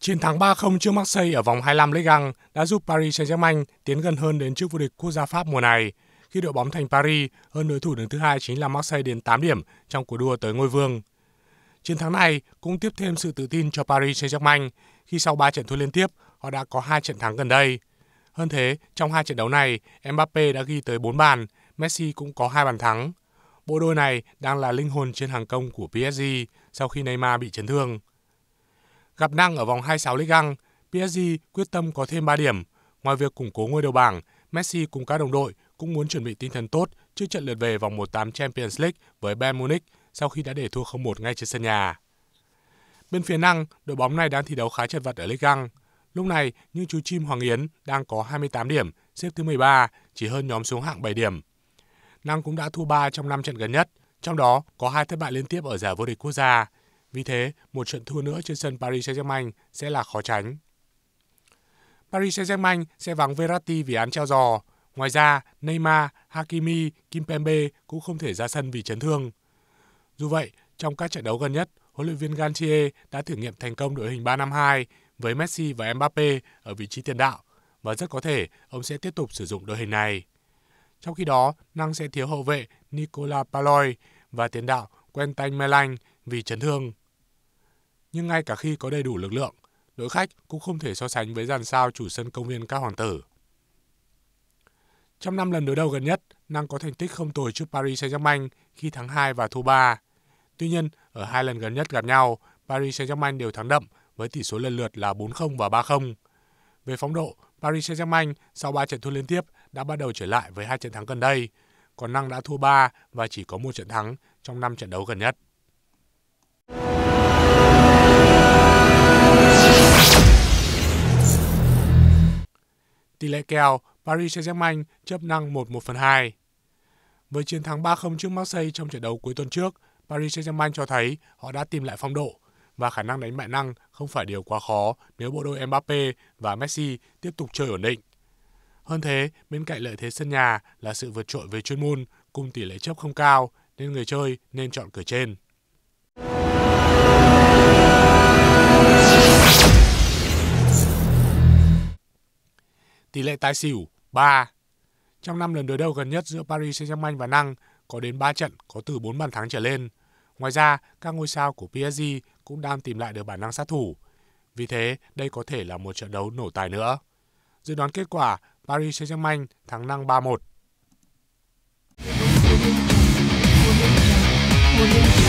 Chiến thắng 3-0 trước Marseille ở vòng 25 Ligue 1 đã giúp Paris Saint-Germain tiến gần hơn đến chức vô địch quốc gia Pháp mùa này, khi đội bóng thành Paris hơn đối thủ đứng thứ hai chính là Marseille đến 8 điểm trong cuộc đua tới ngôi vương. Chiến thắng này cũng tiếp thêm sự tự tin cho Paris Saint-Germain khi sau 3 trận thua liên tiếp, họ đã có 2 trận thắng gần đây. Hơn thế, trong hai trận đấu này, Mbappe đã ghi tới 4 bàn, Messi cũng có hai bàn thắng. Bộ đôi này đang là linh hồn trên hàng công của PSG sau khi Neymar bị chấn thương. Gặp năng ở vòng 26 Ligue 1, PSG quyết tâm có thêm 3 điểm. Ngoài việc củng cố ngôi đầu bảng, Messi cùng các đồng đội cũng muốn chuẩn bị tinh thần tốt trước trận lượt về vòng 1/8 Champions League với Bayern Munich sau khi đã để thua 0-1 ngay trên sân nhà. Bên phía năng, đội bóng này đang thi đấu khá chật vật ở Ligue 1. Lúc này, những chú chim Hoàng Yến đang có 28 điểm, xếp thứ 13, chỉ hơn nhóm xuống hạng 7 điểm. Năng cũng đã thua 3 trong 5 trận gần nhất, trong đó có hai thất bại liên tiếp ở giải vô địch quốc gia. Vì thế, một trận thua nữa trên sân Paris Saint-Germain sẽ là khó tránh. Paris Saint-Germain sẽ vắng Verratti vì án treo giò. Ngoài ra, Neymar, Hakimi, Kimpembe cũng không thể ra sân vì chấn thương. Dù vậy, trong các trận đấu gần nhất, huấn luyện viên Gantier đã thử nghiệm thành công đội hình 352 với Messi và Mbappe ở vị trí tiền đạo và rất có thể ông sẽ tiếp tục sử dụng đội hình này. Trong khi đó, Năng sẽ thiếu hậu vệ Nicola Paloy và tiền đạo Quentin Melang vì chấn thương. Nhưng ngay cả khi có đầy đủ lực lượng, đội khách cũng không thể so sánh với dàn sao chủ sân công viên các hoàng tử. Trong năm lần đối đầu gần nhất, Năng có thành tích không tồi trước Paris Saint-Germain khi thắng 2 và thua 3. Tuy nhiên, ở hai lần gần nhất gặp nhau, Paris Saint-Germain đều thắng đậm với tỷ số lần lượt là 4-0 và 3-0. Về phong độ, Paris Saint-Germain sau 3 trận thua liên tiếp đã bắt đầu trở lại với hai trận thắng gần đây, còn Năng đã thua 3 và chỉ có một trận thắng trong 5 trận đấu gần nhất. Tỷ lệ kèo Paris Saint-Germain chấp năng 1-1 phần 2. Với chiến thắng 3-0 trước Marseille trong trận đấu cuối tuần trước, Paris Saint-Germain cho thấy họ đã tìm lại phong độ và khả năng đánh bại năng không phải điều quá khó nếu bộ đôi Mbappe và Messi tiếp tục chơi ổn định. Hơn thế, bên cạnh lợi thế sân nhà là sự vượt trội về chuyên môn cùng tỷ lệ chấp không cao nên người chơi nên chọn cửa trên. Tỷ lệ tái xỉu 3. Trong 5 lần đối đầu gần nhất giữa Paris Saint-Germain và Năng, có đến 3 trận có từ 4 bàn thắng trở lên. Ngoài ra, các ngôi sao của PSG cũng đang tìm lại được bản năng sát thủ. Vì thế, đây có thể là một trận đấu nổ tài nữa. Dự đoán kết quả, Paris Saint-Germain thắng năng 3-1.